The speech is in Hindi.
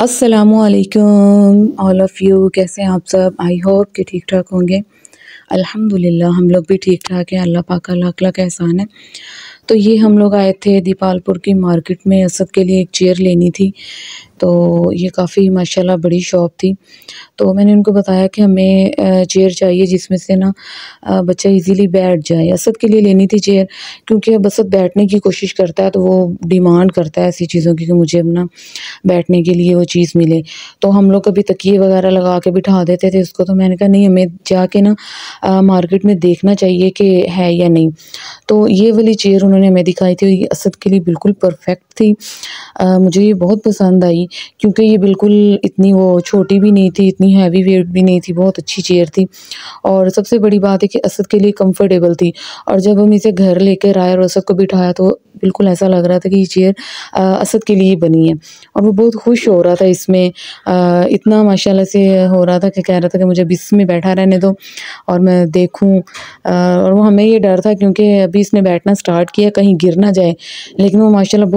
असलम ऑल ऑफ़ यू कैसे हैं आप सब आई होप कि ठीक ठाक होंगे अल्हम्दुलिल्लाह हम लोग भी ठीक ठाक हैं अल्लाह पाक लाख लाख एहसान है तो ये हम लोग आए थे दीपालपुर की मार्केट में असद के लिए एक चेयर लेनी थी तो ये काफ़ी माशाल्लाह बड़ी शॉप थी तो मैंने उनको बताया कि हमें चेयर चाहिए जिसमें से ना बच्चा इजीली बैठ जाए असद के लिए लेनी थी चेयर क्योंकि अब असद बैठने की कोशिश करता है तो वो डिमांड करता है ऐसी चीज़ों की कि मुझे अपना बैठने के लिए वो चीज़ मिले तो हम लोग कभी तकिए वगैरह लगा के बिठा देते थे उसको तो मैंने कहा नहीं हमें जाके ना मार्केट में देखना चाहिए कि है या नहीं तो ये वाली चेयर उन्होंने हमें दिखाई थी असद के लिए बिल्कुल परफेक्ट थी मुझे ये बहुत पसंद आई क्योंकि ये बिल्कुल इतनी वो छोटी भी नहीं थी इतनी हैवी वेट भी नहीं थी बहुत अच्छी चेयर थी और सबसे बड़ी बात है कि असद के लिए कंफर्टेबल थी और जब हम इसे घर लेकर आए और असद को बिठाया तो बिल्कुल ऐसा लग रहा था कि ये चेयर असद के लिए बनी है और वो बहुत खुश हो रहा था इसमें इतना माशा से हो रहा था कि कह रहा था कि मुझे अभी इसमें बैठा रहने दो और मैं देखूँ और वो हमें ये डर था क्योंकि अभी इसने बैठना स्टार्ट किया कहीं गिर ना जाए लेकिन वो माशाल्लाह